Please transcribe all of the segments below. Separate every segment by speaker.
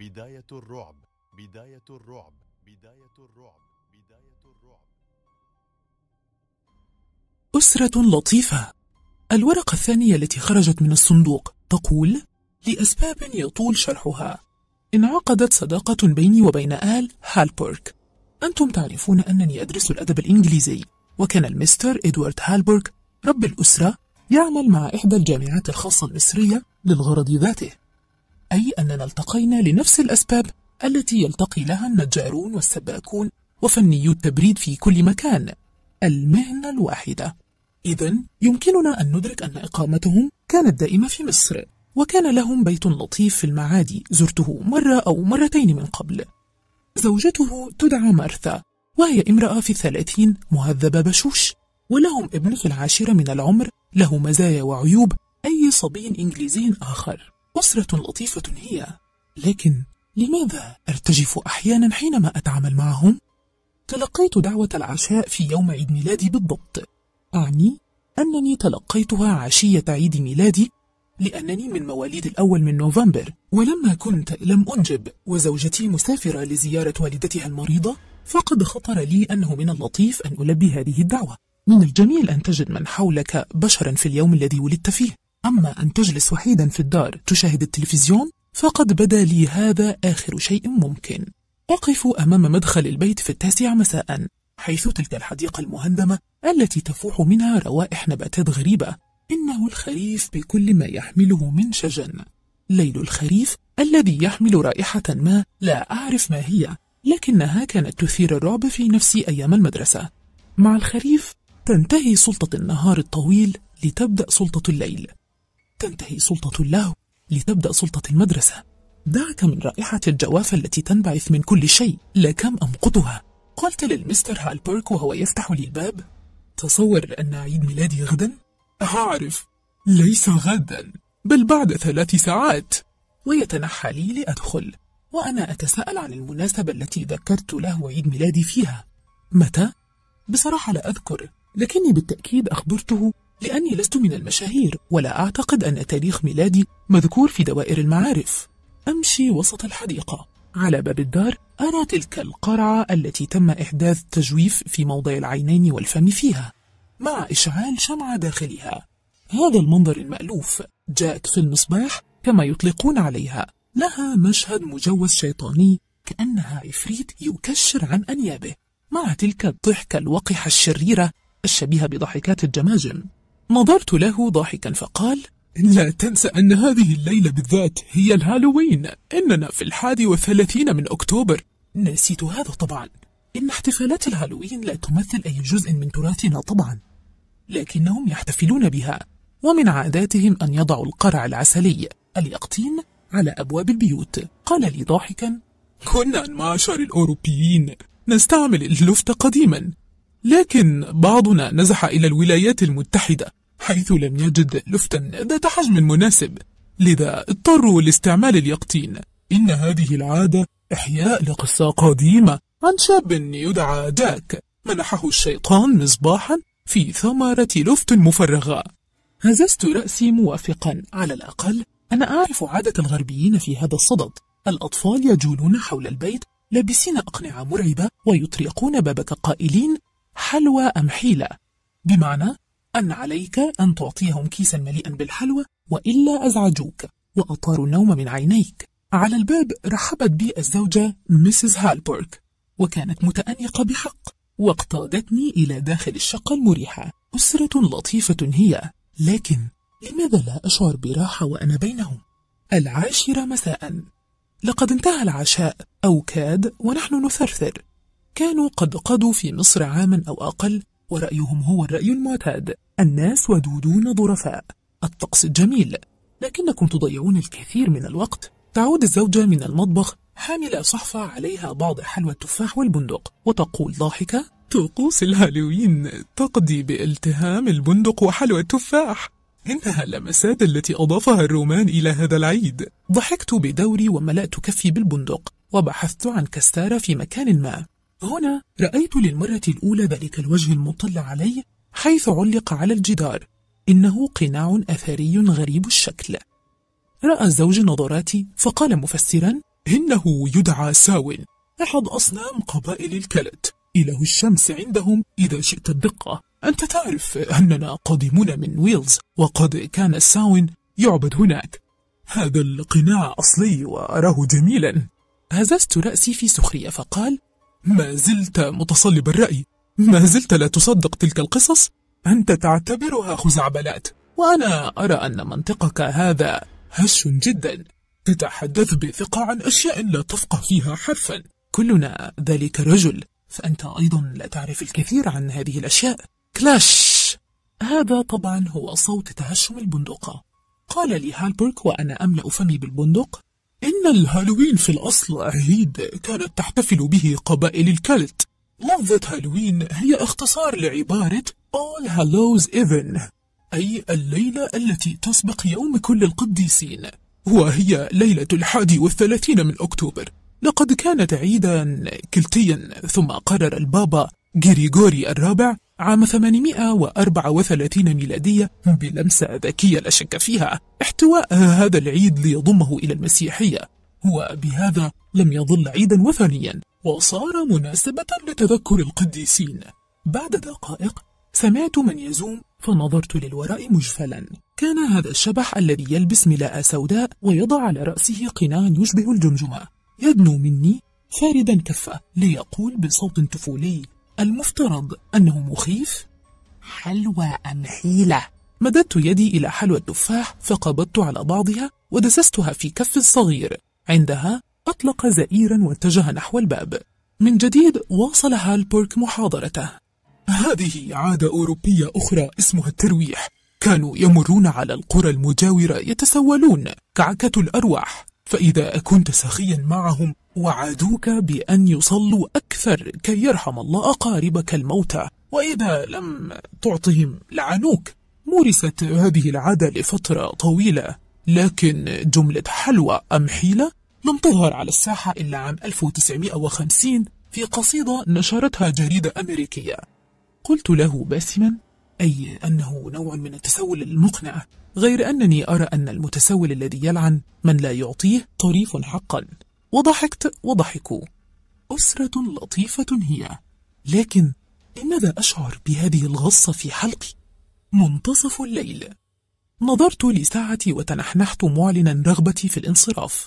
Speaker 1: بداية الرعب بداية الرعب بداية الرعب بداية الرعب أسرة لطيفة الورقة الثانية التي خرجت من الصندوق تقول لأسباب يطول شرحها انعقدت صداقة بيني وبين آل هالبورك أنتم تعرفون أنني أدرس الأدب الإنجليزي وكان المستر إدوارد هالبورك رب الأسرة يعمل مع إحدى الجامعات الخاصة المصرية للغرض ذاته أي أننا التقينا لنفس الأسباب التي يلتقي لها النجارون والسباكون وفنيو التبريد في كل مكان المهنة الواحدة إذا يمكننا أن ندرك أن إقامتهم كانت دائمة في مصر وكان لهم بيت لطيف في المعادي زرته مرة أو مرتين من قبل زوجته تدعى مارثا وهي امرأة في الثلاثين مهذبة بشوش ولهم ابن في العاشرة من العمر له مزايا وعيوب أي صبي إنجليزي آخر نصرة لطيفة هي لكن لماذا أرتجف أحيانا حينما أتعامل معهم؟ تلقيت دعوة العشاء في يوم عيد ميلادي بالضبط أعني أنني تلقيتها عشية عيد ميلادي لأنني من مواليد الأول من نوفمبر ولما كنت لم أنجب وزوجتي مسافرة لزيارة والدتها المريضة فقد خطر لي أنه من اللطيف أن ألبي هذه الدعوة من الجميل أن تجد من حولك بشرا في اليوم الذي ولدت فيه أما أن تجلس وحيدا في الدار تشاهد التلفزيون فقد بدا لي هذا آخر شيء ممكن أقف أمام مدخل البيت في التاسع مساء حيث تلك الحديقة المهندمة التي تفوح منها روائح نباتات غريبة إنه الخريف بكل ما يحمله من شجن ليل الخريف الذي يحمل رائحة ما لا أعرف ما هي لكنها كانت تثير الرعب في نفسي أيام المدرسة مع الخريف تنتهي سلطة النهار الطويل لتبدأ سلطة الليل تنتهي سلطة الله لتبدأ سلطة المدرسة دعك من رائحة الجوافة التي تنبعث من كل شيء لا كم قلت للمستر هالبرك وهو يفتح لي الباب تصور أن عيد ميلادي غدا؟ أعرف ليس غدا بل بعد ثلاث ساعات ويتنحى لي لأدخل وأنا أتساءل عن المناسبة التي ذكرت له عيد ميلادي فيها متى؟ بصراحة لا أذكر لكني بالتأكيد أخبرته لأني لست من المشاهير ولا أعتقد أن تاريخ ميلادي مذكور في دوائر المعارف أمشي وسط الحديقة على باب الدار أرى تلك القرعة التي تم إحداث تجويف في موضع العينين والفم فيها مع إشعال شمعة داخلها هذا المنظر المألوف جاءت في المصباح كما يطلقون عليها لها مشهد مجوز شيطاني كأنها عفريت يكشر عن أنيابه مع تلك الضحكة الوقحة الشريرة الشبيهة بضحكات الجماجم نظرت له ضاحكا فقال لا تنسى أن هذه الليلة بالذات هي الهالوين إننا في الحادي وثلاثين من أكتوبر نسيت هذا طبعا إن احتفالات الهالوين لا تمثل أي جزء من تراثنا طبعا لكنهم يحتفلون بها ومن عاداتهم أن يضعوا القرع العسلي اليقطين على أبواب البيوت قال لي ضاحكا كنا معشر الأوروبيين نستعمل اللفت قديما لكن بعضنا نزح إلى الولايات المتحدة حيث لم يجد لفتا ذات حجم مناسب لذا اضطروا لاستعمال اليقطين إن هذه العادة إحياء لقصة قديمة عن شاب يدعى جاك منحه الشيطان مصباحا في ثمرة لفت مفرغة هززت رأسي موافقا على الأقل أنا أعرف عادة الغربيين في هذا الصدد الأطفال يجولون حول البيت لابسين أقنعة مرعبة ويطرقون بابك قائلين حلوى أم حيلة بمعنى أن عليك أن تعطيهم كيسا مليئا بالحلوى وإلا أزعجوك وأطاروا النوم من عينيك على الباب رحبت بي الزوجة ميسيس هالبورك وكانت متأنيقة بحق واقتادتني إلى داخل الشقة المريحة أسرة لطيفة هي لكن لماذا لا أشعر براحة وأنا بينهم؟ العاشرة مساء لقد انتهى العشاء أو كاد ونحن نثرثر كانوا قد قضوا في مصر عاما أو أقل ورأيهم هو الرأي المعتاد الناس ودودون ظرفاء الطقس الجميل لكنكم تضيعون الكثير من الوقت تعود الزوجة من المطبخ حاملة صحفة عليها بعض حلوى التفاح والبندق وتقول ضاحكة طقوس الهالوين تقضي بالتهام البندق وحلوى التفاح إنها اللمسات التي أضافها الرومان إلى هذا العيد ضحكت بدوري وملأت كفي بالبندق وبحثت عن كستارة في مكان ما هنا رأيت للمرة الأولى ذلك الوجه المطل علي حيث علق على الجدار إنه قناع أثري غريب الشكل رأى الزوج نظراتي فقال مفسرا إنه يدعى ساو أحد أصنام قبائل الكلت إله الشمس عندهم إذا شئت الدقة أنت تعرف أننا قادمون من ويلز وقد كان ساون يعبد هناك هذا القناع أصلي وأراه جميلا هززت رأسي في سخرية فقال ما زلت متصلب الرأي ما زلت لا تصدق تلك القصص أنت تعتبرها خزعبلات وأنا أرى أن منطقك هذا هش جدا تتحدث بثقة عن أشياء لا تفقه فيها حرفا كلنا ذلك رجل فأنت أيضا لا تعرف الكثير عن هذه الأشياء كلاش هذا طبعا هو صوت تهشم البندقة قال لي هالبرك وأنا أملأ فمي بالبندق إن الهالوين في الأصل عيد كانت تحتفل به قبائل الكلت لفظة هالوين هي اختصار لعبارة All Hallows Even أي الليلة التي تسبق يوم كل القديسين وهي ليلة الحادي والثلاثين من أكتوبر لقد كانت عيدا كلتيا ثم قرر البابا غريغوري الرابع عام 834 ميلادية بلمسة ذكية لا شك فيها احتواء هذا العيد ليضمه إلى المسيحية وبهذا لم يظل عيدا وثنيا وصار مناسبة لتذكر القديسين بعد دقائق سمعت من يزوم فنظرت للوراء مجفلا كان هذا الشبح الذي يلبس ملاءة سوداء ويضع على رأسه قناعا يشبه الجمجمة يدنو مني فاردا كفه ليقول بصوت طفولي المفترض أنه مخيف حلوى أم حيلة؟ مددت يدي إلى حلوى التفاح فقبضت على بعضها ودسستها في كف صغير عندها أطلق زئيرا واتجه نحو الباب من جديد واصل هالبورك محاضرته هذه عادة أوروبية أخرى اسمها الترويح كانوا يمرون على القرى المجاورة يتسولون كعكة الأرواح فإذا كنت سخيا معهم وعدوك بأن يصلوا أكثر كي يرحم الله أقاربك الموتى وإذا لم تعطهم لعنوك مورست هذه العادة لفترة طويلة لكن جملة حلوى أم حيلة لم تظهر على الساحة إلا عام 1950 في قصيدة نشرتها جريدة أمريكية قلت له باسما أي أنه نوع من التسول المقنع غير أنني أرى أن المتسول الذي يلعن من لا يعطيه طريف حقا وضحكت وضحكوا أسرة لطيفة هي لكن لماذا أشعر بهذه الغصة في حلقي؟ منتصف الليل نظرت لساعتي وتنحنحت معلنا رغبتي في الانصراف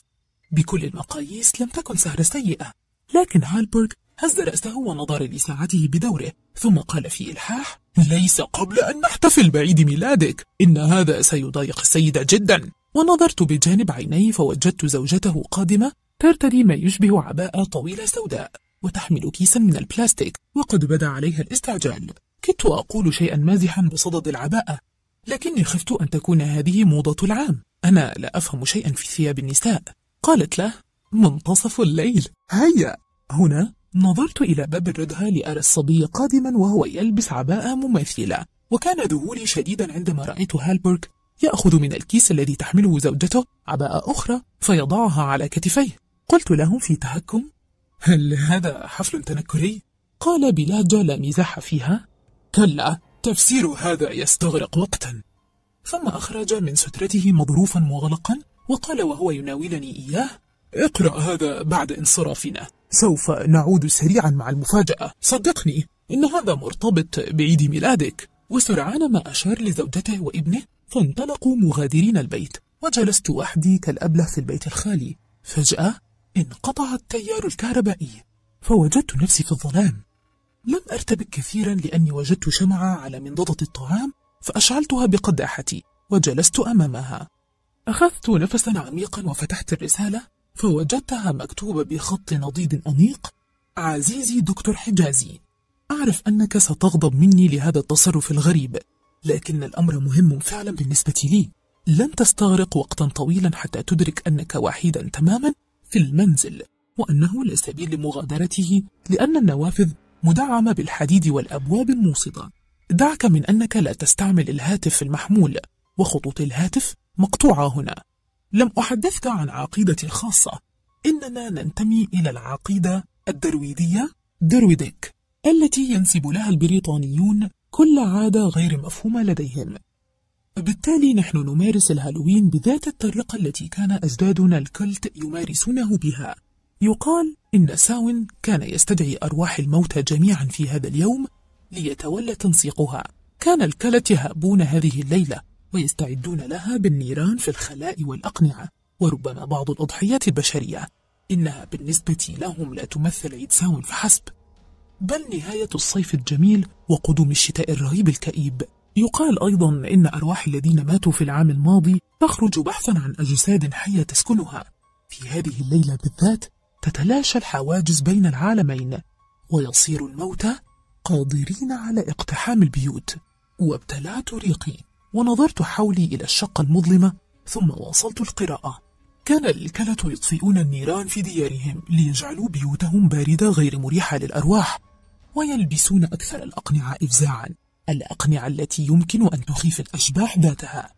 Speaker 1: بكل المقاييس لم تكن سهرة سيئة لكن هالبرغ هز رأسه ونظر لساعته بدوره ثم قال في إلحاح ليس قبل أن نحتفل بعيد ميلادك إن هذا سيضايق السيدة جدا ونظرت بجانب عيني فوجدت زوجته قادمة ترتدي ما يشبه عباءة طويلة سوداء وتحمل كيسا من البلاستيك وقد بدا عليها الاستعجال كدت أقول شيئا مازحا بصدد العباءة لكني خفت أن تكون هذه موضة العام أنا لا أفهم شيئا في ثياب النساء قالت له منتصف الليل هيا هنا نظرت إلى باب الردها لأرى الصبي قادما وهو يلبس عباءة مماثلة وكان ذهولي شديدا عندما رأيت هالبرغ يأخذ من الكيس الذي تحمله زوجته عباءة أخرى فيضعها على كتفيه قلت لهم في تهكم هل هذا حفل تنكري؟ قال بلهجة لا مزاح فيها كلا تفسير هذا يستغرق وقتا ثم أخرج من سترته مظروفا مغلقا وقال وهو يناولني إياه اقرأ هذا بعد انصرافنا سوف نعود سريعا مع المفاجأة صدقني إن هذا مرتبط بعيد ميلادك وسرعان ما أشار لزوجته وابنه فانطلقوا مغادرين البيت وجلست وحدي كالأبله في البيت الخالي فجأة انقطع التيار الكهربائي فوجدت نفسي في الظلام لم أرتبك كثيرا لأني وجدت شمعة على منضدة الطعام فأشعلتها بقداحتي وجلست أمامها أخذت نفسا عميقا وفتحت الرسالة فوجدتها مكتوبة بخط نضيد أنيق عزيزي دكتور حجازي أعرف أنك ستغضب مني لهذا التصرف الغريب لكن الأمر مهم فعلا بالنسبة لي لن تستغرق وقتا طويلا حتى تدرك أنك وحيدا تماما في المنزل وأنه لا سبيل لمغادرته لأن النوافذ مدعمة بالحديد والأبواب الموصدة دعك من أنك لا تستعمل الهاتف المحمول وخطوط الهاتف مقطوعة هنا لم أحدثك عن عقيدتي الخاصة إننا ننتمي إلى العقيدة الدرويدية درويدك التي ينسب لها البريطانيون كل عادة غير مفهومة لديهم بالتالي نحن نمارس الهالوين بذات الطريقة التي كان أجدادنا الكلت يمارسونه بها يقال إن ساون كان يستدعي أرواح الموتى جميعا في هذا اليوم ليتولى تنسيقها كان الكلت يهابون هذه الليلة ويستعدون لها بالنيران في الخلاء والأقنعة وربما بعض الأضحيات البشرية إنها بالنسبة لهم لا تمثل عيد ساون فحسب بل نهاية الصيف الجميل وقدوم الشتاء الرهيب الكئيب يقال أيضا إن أرواح الذين ماتوا في العام الماضي تخرج بحثا عن أجساد حية تسكنها في هذه الليلة بالذات تتلاشى الحواجز بين العالمين ويصير الموتى قادرين على اقتحام البيوت وابتلعت ريقي ونظرت حولي إلى الشقة المظلمة ثم واصلت القراءة كان الكلة يطفئون النيران في ديارهم ليجعلوا بيوتهم باردة غير مريحة للأرواح ويلبسون أكثر الأقنعة إفزاعا الأقنعة التي يمكن أن تخيف الأشباح ذاتها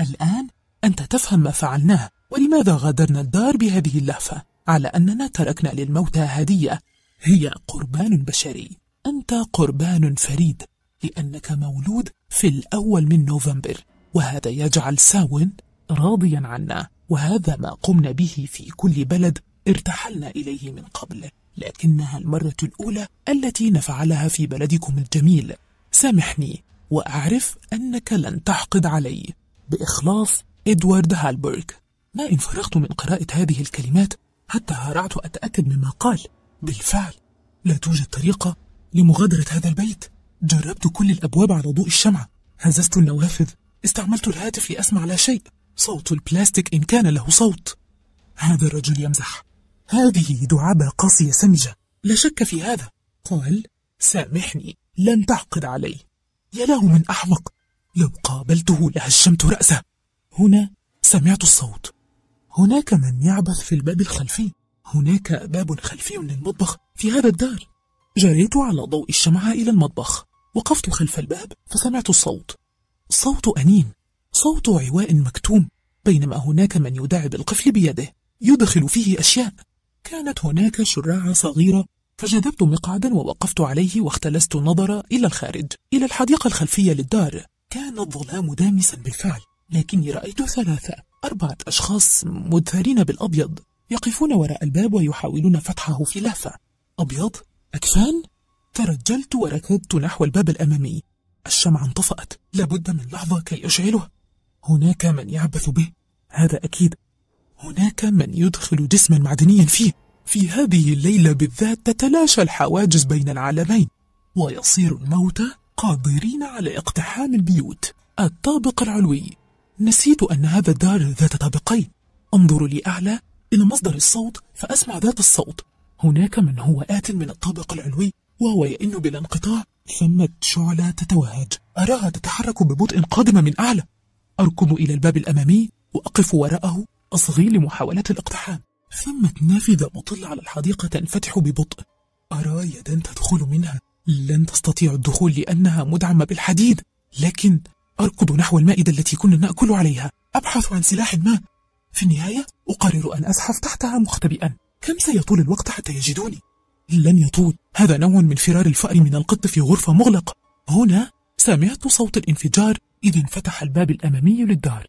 Speaker 1: الآن أنت تفهم ما فعلناه ولماذا غادرنا الدار بهذه اللهفة على أننا تركنا للموتى هدية هي قربان بشري أنت قربان فريد لأنك مولود في الأول من نوفمبر وهذا يجعل ساون راضيا عنا وهذا ما قمنا به في كل بلد ارتحلنا إليه من قبل لكنها المرة الأولى التي نفعلها في بلدكم الجميل سامحني وأعرف أنك لن تحقد علي بإخلاص إدوارد هالبرغ ما إن فرغت من قراءة هذه الكلمات حتى هرعت أتأكد مما قال بالفعل لا توجد طريقة لمغادرة هذا البيت جربت كل الأبواب على ضوء الشمعة هززت النوافذ استعملت الهاتف لأسمع لا شيء صوت البلاستيك إن كان له صوت هذا الرجل يمزح هذه دعابة قاسية سمجة لا شك في هذا قال سامحني لن تعقد علي يا له من أحمق لو قابلته لهشمت رأسه هنا سمعت الصوت هناك من يعبث في الباب الخلفي هناك باب خلفي للمطبخ في هذا الدار جريت على ضوء الشمعة إلى المطبخ وقفت خلف الباب فسمعت الصوت صوت أنين صوت عواء مكتوم بينما هناك من يداعب القفل بيده يدخل فيه أشياء كانت هناك شراعة صغيرة فجذبت مقعدا ووقفت عليه واختلست النظر إلى الخارج إلى الحديقة الخلفية للدار كان الظلام دامسا بالفعل لكني رأيت ثلاثة أربعة أشخاص مدثرين بالأبيض يقفون وراء الباب ويحاولون فتحه في لهفة أبيض؟ أكفان؟ ترجلت وركضت نحو الباب الأمامي الشمعة انطفأت لابد من لحظة كي أشعله هناك من يعبث به هذا أكيد هناك من يدخل جسما معدنيا فيه في هذه الليلة بالذات تتلاشى الحواجز بين العالمين ويصير الموتى قادرين على اقتحام البيوت الطابق العلوي نسيت أن هذا الدار ذات طابقين أنظر لأعلى إلى مصدر الصوت فأسمع ذات الصوت هناك من هو آت من الطابق العلوي وهو يئن بلا انقطاع ثمة شعلة تتوهج أراها تتحرك ببطء قادمة من أعلى أركض إلى الباب الأمامي وأقف وراءه أصغي لمحاولة الاقتحام ثمة نافذة مطلة على الحديقة تنفتح ببطء أرى يدا تدخل منها لن تستطيع الدخول لأنها مدعمة بالحديد لكن أركض نحو المائدة التي كنا نأكل عليها أبحث عن سلاح ما في النهاية أقرر أن أزحف تحتها مختبئا كم سيطول الوقت حتى يجدوني؟ لن يطول هذا نوع من فرار الفأر من القط في غرفة مغلقة هنا سمعت صوت الانفجار إذ انفتح الباب الأمامي للدار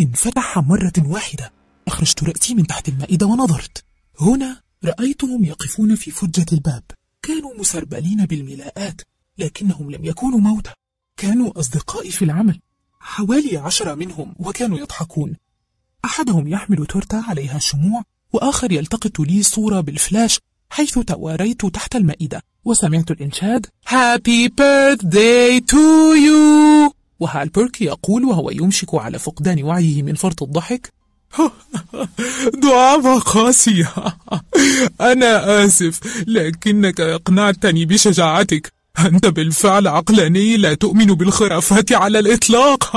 Speaker 1: انفتح مرة واحدة أخرجت رأسي من تحت المائدة ونظرت هنا رأيتهم يقفون في فجة الباب كانوا مسربلين بالملاءات لكنهم لم يكونوا موتى كانوا أصدقائي في العمل حوالي عشرة منهم وكانوا يضحكون أحدهم يحمل تورتة عليها شموع وآخر يلتقط لي صورة بالفلاش حيث تواريت تحت المائدة وسمعت الإنشاد Happy birthday to you وهالبرك يقول وهو يمشك على فقدان وعيه من فرط الضحك دعابة قاسية أنا آسف لكنك أقنعتني بشجاعتك أنت بالفعل عقلاني لا تؤمن بالخرافات على الإطلاق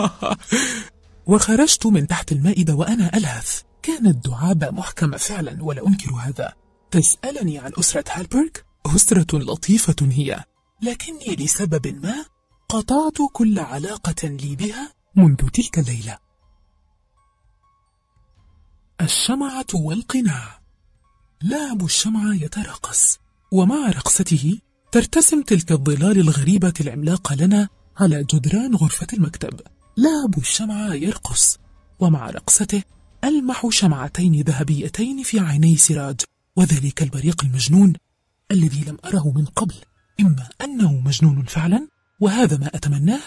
Speaker 1: وخرجت من تحت المائدة وأنا ألهث كانت دعابة محكمة فعلا ولا أنكر هذا تسألني عن أسرة هالبرغ؟ أسرة لطيفة هي لكني لسبب ما قطعت كل علاقة لي بها منذ تلك الليلة الشمعة والقناع لعب الشمعة يترقص ومع رقصته ترتسم تلك الظلال الغريبة العملاقة لنا على جدران غرفة المكتب لعب الشمعة يرقص ومع رقصته ألمح شمعتين ذهبيتين في عيني سراج وذلك البريق المجنون الذي لم أره من قبل إما أنه مجنون فعلا وهذا ما أتمناه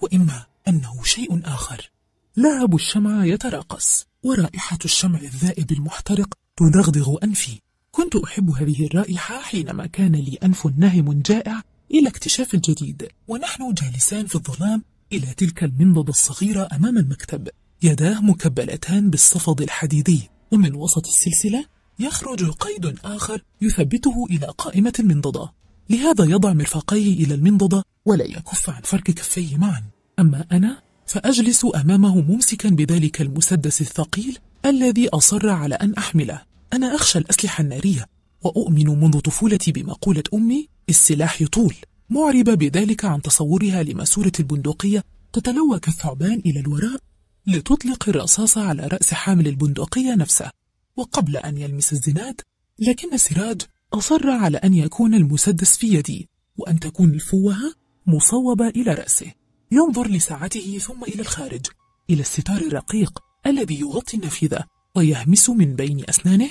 Speaker 1: وإما أنه شيء آخر لعب الشمعة يتراقص ورائحة الشمع الذائب المحترق تدغدغ أنفي كنت أحب هذه الرائحة حينما كان لي أنف ناهم جائع إلى اكتشاف الجديد ونحن جالسان في الظلام إلى تلك المنضدة الصغيرة أمام المكتب يداه مكبلتان بالصفد الحديدي ومن وسط السلسلة يخرج قيد آخر يثبته إلى قائمة المنضدة لهذا يضع مرفقيه إلى المنضدة ولا يكف عن فرك كفيه معا أما أنا فأجلس أمامه ممسكا بذلك المسدس الثقيل الذي أصر على أن أحمله أنا أخشى الأسلحة النارية وأؤمن منذ طفولتي بمقولة أمي السلاح يطول معربة بذلك عن تصورها لماسورة البندقية تتلوى كالثعبان إلى الوراء لتطلق الرصاصة على رأس حامل البندقية نفسه وقبل أن يلمس الزناد لكن سراج أصر على أن يكون المسدس في يدي وأن تكون الفوهة مصوبة إلى رأسه ينظر لساعته ثم إلى الخارج إلى الستار الرقيق الذي يغطي النافذة ويهمس من بين أسنانه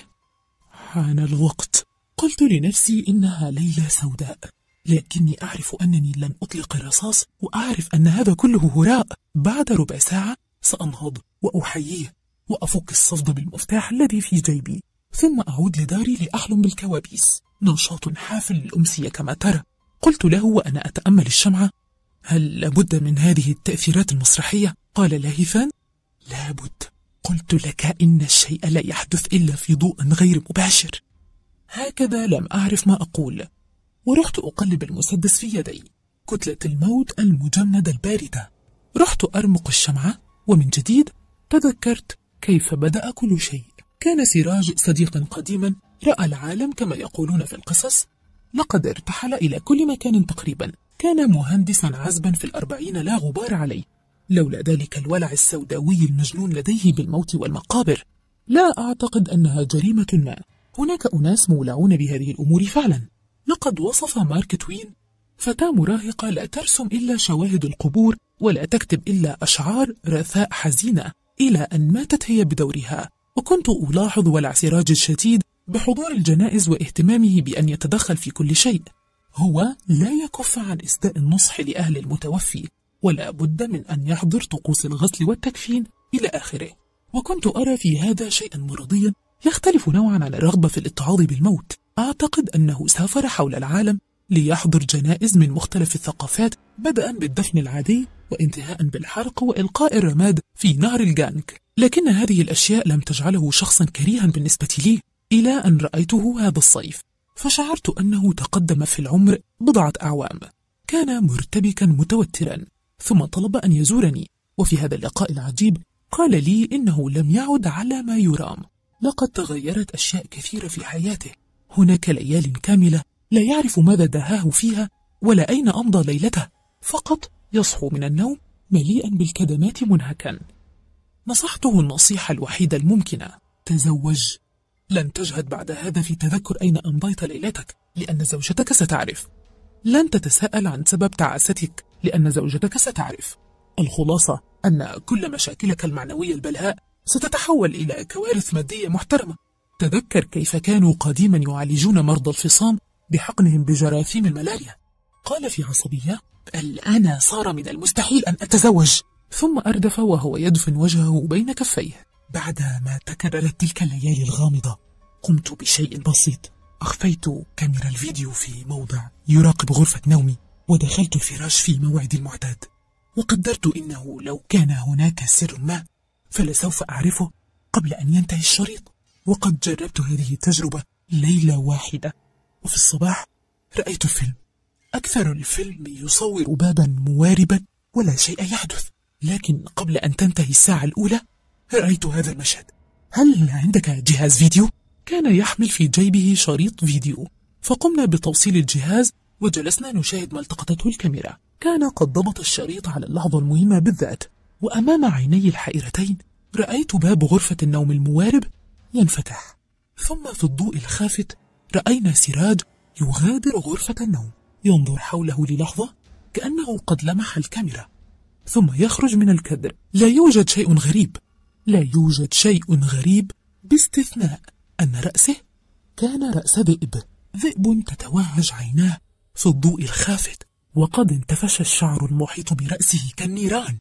Speaker 1: حان الوقت قلت لنفسي إنها ليلة سوداء لكني أعرف أنني لن أطلق الرصاص وأعرف أن هذا كله هراء بعد ربع ساعة سأنهض وأحييه وأفك الصفد بالمفتاح الذي في جيبي ثم أعود لداري لأحلم بالكوابيس نشاط حافل للأمسية كما ترى قلت له وأنا أتأمل الشمعة هل لابد من هذه التأثيرات المسرحية؟ قال لاهفا لابد قلت لك إن الشيء لا يحدث إلا في ضوء غير مباشر هكذا لم أعرف ما أقول ورحت أقلب المسدس في يدي كتلة الموت المجمدة الباردة رحت أرمق الشمعة ومن جديد تذكرت كيف بدأ كل شيء كان سراج صديقا قديما رأى العالم كما يقولون في القصص لقد ارتحل إلى كل مكان تقريبا كان مهندسا عزبا في الأربعين لا غبار عليه لولا ذلك الولع السوداوي المجنون لديه بالموت والمقابر لا أعتقد أنها جريمة ما هناك أناس مولعون بهذه الأمور فعلا لقد وصف مارك توين فتاة مراهقة لا ترسم إلا شواهد القبور ولا تكتب إلا أشعار رثاء حزينة إلى أن ماتت هي بدورها وكنت ألاحظ ولع سراج الشديد بحضور الجنائز واهتمامه بأن يتدخل في كل شيء هو لا يكف عن إسداء النصح لأهل المتوفي ولا بد من أن يحضر طقوس الغسل والتكفين إلى آخره وكنت أرى في هذا شيئا مرضيا يختلف نوعا عن الرغبة في الاتعاظ بالموت أعتقد أنه سافر حول العالم ليحضر جنائز من مختلف الثقافات بدءا بالدفن العادي وانتهاء بالحرق وإلقاء الرماد في نهر الجانك لكن هذه الأشياء لم تجعله شخصا كريها بالنسبة لي إلى أن رأيته هذا الصيف فشعرت أنه تقدم في العمر بضعة أعوام كان مرتبكا متوترا ثم طلب أن يزورني وفي هذا اللقاء العجيب قال لي إنه لم يعد على ما يرام لقد تغيرت أشياء كثيرة في حياته هناك ليال كاملة لا يعرف ماذا دهاه فيها ولا أين أمضى ليلته فقط يصحو من النوم مليئا بالكدمات منهكا نصحته النصيحة الوحيدة الممكنة تزوج لن تجهد بعد هذا في تذكر أين أمضيت ليلتك لأن زوجتك ستعرف لن تتساءل عن سبب تعاستك لأن زوجتك ستعرف الخلاصة أن كل مشاكلك المعنوية البلهاء ستتحول إلى كوارث مادية محترمة تذكر كيف كانوا قديما يعالجون مرضى الفصام بحقنهم بجراثيم الملاريا قال في عصبية الآن صار من المستحيل أن أتزوج ثم أردف وهو يدفن وجهه بين كفيه بعد ما تكررت تلك الليالي الغامضة قمت بشيء بسيط أخفيت كاميرا الفيديو في موضع يراقب غرفة نومي ودخلت الفراش في موعد المعتاد وقدرت إنه لو كان هناك سر ما فلسوف أعرفه قبل أن ينتهي الشريط وقد جربت هذه التجربة ليلة واحدة وفي الصباح رأيت فيلم أكثر الفيلم يصور بابا مواربا ولا شيء يحدث لكن قبل أن تنتهي الساعة الأولى رأيت هذا المشهد هل عندك جهاز فيديو؟ كان يحمل في جيبه شريط فيديو فقمنا بتوصيل الجهاز وجلسنا نشاهد ما التقطته الكاميرا كان قد ضبط الشريط على اللحظة المهمة بالذات وأمام عيني الحائرتين رأيت باب غرفة النوم الموارب ينفتح ثم في الضوء الخافت رأينا سراج يغادر غرفة النوم ينظر حوله للحظة كأنه قد لمح الكاميرا ثم يخرج من الكدر لا يوجد شيء غريب لا يوجد شيء غريب باستثناء أن رأسه كان رأس ذئب ذئب تتوهج عيناه في الضوء الخافت وقد انتفش الشعر المحيط برأسه كالنيران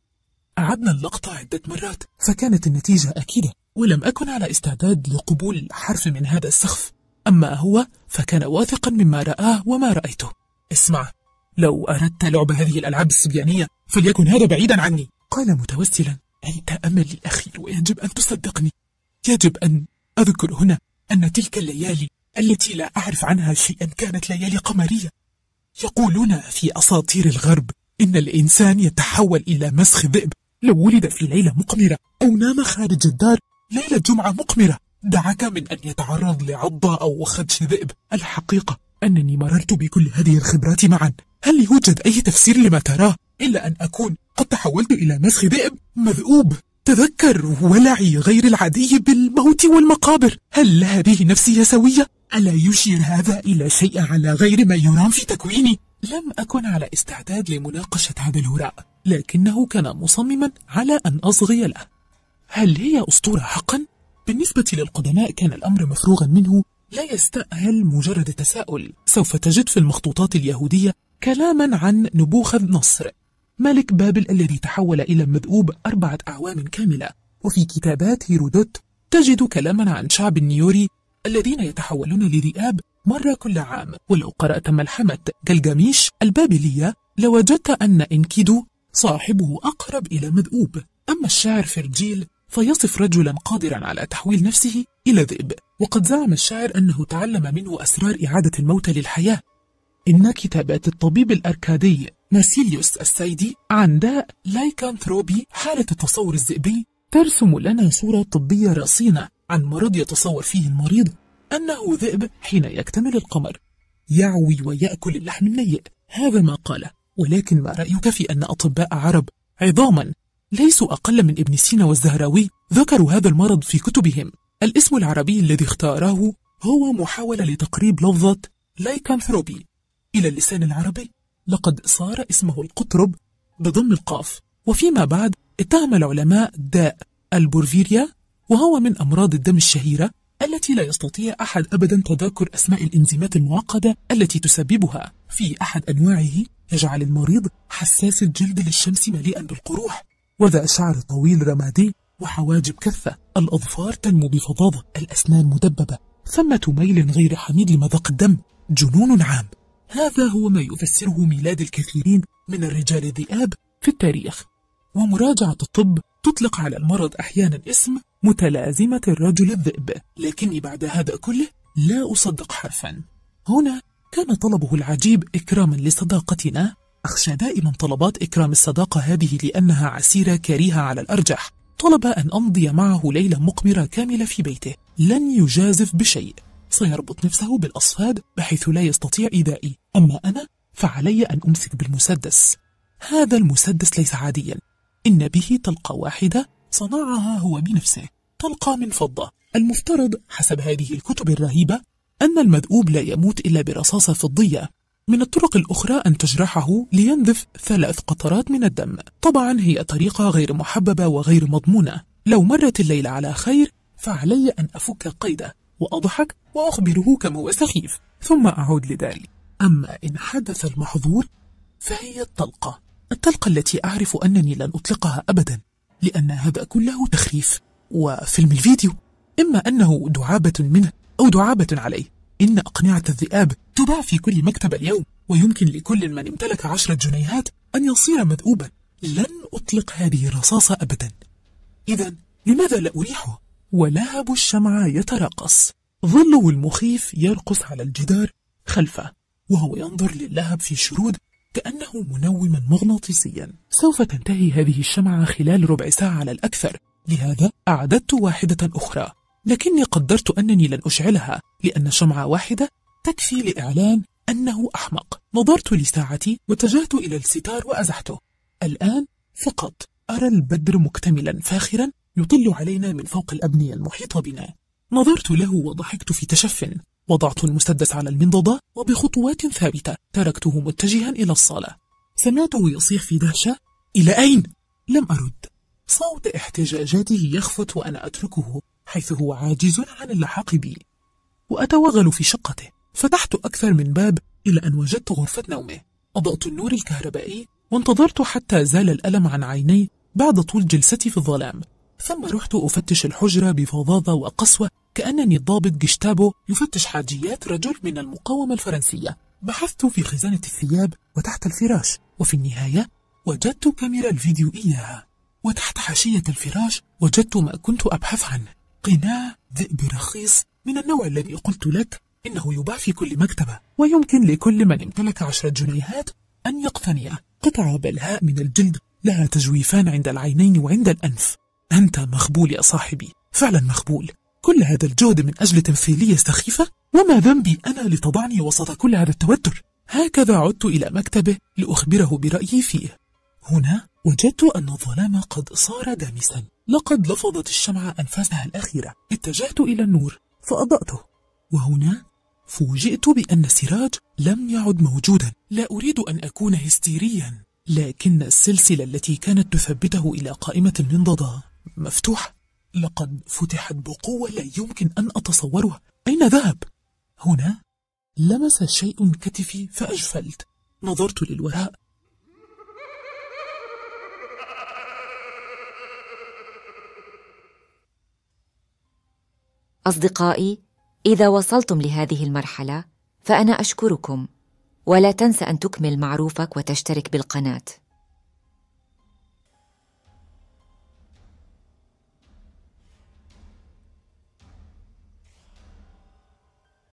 Speaker 1: أعدنا اللقطة عدة مرات فكانت النتيجة أكيدة ولم أكن على استعداد لقبول حرف من هذا السخف أما هو فكان واثقا مما رآه وما رأيته اسمع لو أردت لعب هذه الألعاب الصبيانية فليكن هذا بعيدا عني قال متوسلا أنت أملي الأخير ويجب أن تصدقني يجب أن أذكر هنا أن تلك الليالي التي لا أعرف عنها شيئا كانت ليالي قمرية يقولون في أساطير الغرب إن الإنسان يتحول إلى مسخ ذئب لو ولد في ليلة مقمرة أو نام خارج الدار ليلة جمعة مقمرة دعك من أن يتعرض لعضة أو خدش ذئب الحقيقة أنني مررت بكل هذه الخبرات معا هل يوجد أي تفسير لما تراه إلا أن أكون قد تحولت إلى نسخ ذئب مذؤوب تذكر ولعي غير العادي بالموت والمقابر هل هذه نفسية سوية؟ ألا يشير هذا إلى شيء على غير ما يرام في تكويني؟ لم أكن على استعداد لمناقشة هذا الهراء لكنه كان مصمما على أن أصغي له هل هي أسطورة حقا؟ بالنسبة للقدماء كان الأمر مفروغا منه لا يستأهل مجرد التساؤل سوف تجد في المخطوطات اليهودية كلاما عن نبوخذ نصر ملك بابل الذي تحول إلى مذؤوب أربعة أعوام كاملة وفي كتابات هيرودوت تجد كلاما عن شعب النيوري الذين يتحولون لذئاب مرة كل عام ولو قرأت ملحمة جلجاميش البابلية لوجدت أن إنكيدو صاحبه أقرب إلى مذؤوب أما الشاعر فرجيل فيصف رجلا قادرا على تحويل نفسه إلى ذئب وقد زعم الشاعر أنه تعلم منه أسرار إعادة الموت للحياة إن كتابات الطبيب الأركادي ناسيليوس السيدي عن داء لايكانثروبي حالة التصور الذئبي ترسم لنا صورة طبية رصينة عن مرض يتصور فيه المريض أنه ذئب حين يكتمل القمر يعوي ويأكل اللحم النيء هذا ما قاله ولكن ما رأيك في أن أطباء عرب عظاما ليسوا أقل من ابن سينا والزهراوي ذكروا هذا المرض في كتبهم الاسم العربي الذي اختاره هو محاولة لتقريب لفظة لايكانثروبي إلى اللسان العربي لقد صار اسمه القطرب بضم القاف وفيما بعد اتهم العلماء داء البورفيريا وهو من أمراض الدم الشهيرة التي لا يستطيع أحد أبدا تذاكر أسماء الإنزيمات المعقدة التي تسببها في أحد أنواعه يجعل المريض حساس الجلد للشمس مليئا بالقروح وذا شعر طويل رمادي وحواجب كثة الأظفار تنمو بفظاظة الأسنان مدببة ثمة ميل غير حميد لمذاق الدم جنون عام هذا هو ما يفسره ميلاد الكثيرين من الرجال الذئاب في التاريخ ومراجعة الطب تطلق على المرض أحيانا اسم متلازمة الرجل الذئب لكني بعد هذا كله لا أصدق حرفا هنا كان طلبه العجيب إكراما لصداقتنا أخشى دائما طلبات إكرام الصداقة هذه لأنها عسيرة كريهة على الأرجح طلب أن أمضي معه ليلة مقمرة كاملة في بيته لن يجازف بشيء سيربط نفسه بالأصفاد بحيث لا يستطيع إيذائي أما أنا فعلي أن أمسك بالمسدس هذا المسدس ليس عاديا إن به طلقة واحدة صنعها هو بنفسه طلقة من فضة المفترض حسب هذه الكتب الرهيبة أن المذؤوب لا يموت إلا برصاصة فضية من الطرق الأخرى أن تجرحه لينذف ثلاث قطرات من الدم طبعا هي طريقة غير محببة وغير مضمونة لو مرت الليلة على خير فعلي أن أفك قيده وأضحك وأخبره كم هو سخيف ثم أعود لداري أما إن حدث المحظور فهي الطلقة الطلقة التي أعرف أنني لن أطلقها أبدا لأن هذا كله تخريف وفيلم الفيديو إما أنه دعابة منه أو دعابة عليه إن أقنعة الذئاب تباع في كل مكتب اليوم ويمكن لكل من امتلك عشرة جنيهات أن يصير مذؤوبا لن أطلق هذه الرصاصة أبدا إذا لماذا لا أريحه؟ ولهب الشمع يتراقص ظل المخيف يرقص على الجدار خلفه وهو ينظر للهب في شرود كأنه منوما مغناطيسيا سوف تنتهي هذه الشمعة خلال ربع ساعة على الأكثر لهذا أعددت واحدة أخرى لكني قدرت أنني لن أشعلها لأن شمعة واحدة تكفي لإعلان أنه أحمق نظرت لساعتي واتجهت إلى الستار وأزحته الآن فقط أرى البدر مكتملا فاخرا يطل علينا من فوق الأبنية المحيطة بنا نظرت له وضحكت في تشف وضعت المسدس على المنضدة وبخطوات ثابتة تركته متجها إلى الصالة سمعته يصيح في دهشة إلى أين؟ لم أرد صوت احتجاجاته يخفت وأنا أتركه حيث هو عاجز عن اللحاق بي وأتوغل في شقته فتحت أكثر من باب إلى أن وجدت غرفة نومه أضأت النور الكهربائي وانتظرت حتى زال الألم عن عيني بعد طول جلستي في الظلام ثم رحت أفتش الحجرة بفظاظة وقسوة كأنني الضابط جشتابو يفتش حاجيات رجل من المقاومة الفرنسية بحثت في خزانة الثياب وتحت الفراش وفي النهاية وجدت كاميرا الفيديو إياها وتحت حاشية الفراش وجدت ما كنت أبحث عنه قناع ذئب رخيص من النوع الذي قلت لك إنه يباع في كل مكتبة ويمكن لكل من امتلك عشرة جنيهات أن يقتنيه قطعة بلهاء من الجلد لها تجويفان عند العينين وعند الأنف أنت مخبول يا صاحبي فعلا مخبول كل هذا الجهد من أجل تمثيلية سخيفة وما ذنبي أنا لتضعني وسط كل هذا التوتر هكذا عدت إلى مكتبه لأخبره برأيي فيه هنا وجدت أن الظلام قد صار دامسا لقد لفظت الشمعة أنفاسها الأخيرة اتجهت إلى النور فأضأته وهنا فوجئت بأن السراج لم يعد موجودا لا أريد أن أكون هستيريا لكن السلسلة التي كانت تثبته إلى قائمة المنضدة مفتوحة لقد فتحت بقوة لا يمكن أن أتصورها أين ذهب؟ هنا لمس شيء كتفي فأجفلت نظرت للوراء أصدقائي إذا وصلتم لهذه المرحلة فأنا أشكركم ولا تنسى أن تكمل معروفك وتشترك بالقناة